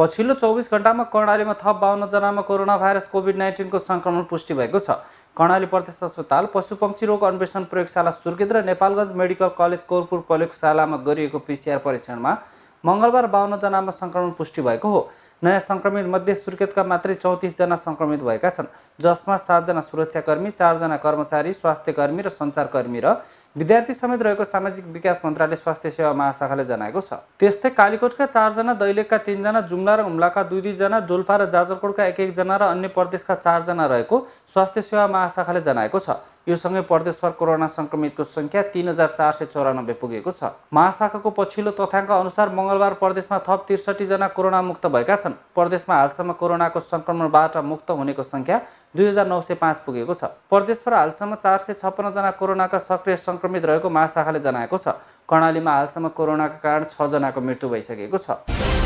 पछिल्लो चौबिस घन्टामा कर्णालीमा थप बाहन्नजनामा कोरोना भाइरस कोभिड नाइन्टिनको सङ्क्रमण पुष्टि भएको छ कर्णाली प्रदेश अस्पताल पशुपक्षी रोग अन्वेषण प्रयोगशाला सुर्खेत र नेपालगञ्ज मेडिकल कलेज कोरपुर प्रयोगशालामा गरिएको पिसिआर परीक्षणमा मङ्गलबार बाहन्नजनामा सङ्क्रमण पुष्टि भएको हो नयाँ सङ्क्रमित मध्ये सुर्खेतका मात्रै चौतिसजना सङ्क्रमित भएका छन् जसमा सातजना सुरक्षाकर्मी चारजना कर्मचारी स्वास्थ्यकर्मी र सञ्चारकर्मी र विद्यार्थी समेत रहेको सामाजिक विकास मन्त्रालय स्वास्थ्य सेवा महाशाखाले जनाएको छ त्यस्तै कालीकोटका चारजना दैलेखका तिनजना जुम्ला र हुम्लाका दुई दुईजना डोल्पा र जाजरकोटका एक एकजना र अन्य प्रदेशका चारजना रहेको स्वास्थ्य सेवा महाशाखाले जनाएको छ यो सँगै प्रदेशभर कोरोना सङ्क्रमितको सङ्ख्या तिन हजार चार सय चौरानब्बे पुगेको छ महाशाखाको पछिल्लो तथ्याङ्क अनुसार मङ्गलबार प्रदेशमा थप जना कोरोना मुक्त भएका छन् प्रदेशमा हालसम्म कोरोनाको सङ्क्रमणबाट मुक्त हुनेको सङ्ख्या दुई हजार नौ सय पाँच पुगेको छ प्रदेशभर हालसम्म चार सय छप्पन्नजना कोरोनाका सक्रिय सङ्क्रमित रहेको महाशाखाले जनाएको छ कर्णालीमा हालसम्म कोरोनाका कारण छजनाको मृत्यु भइसकेको छ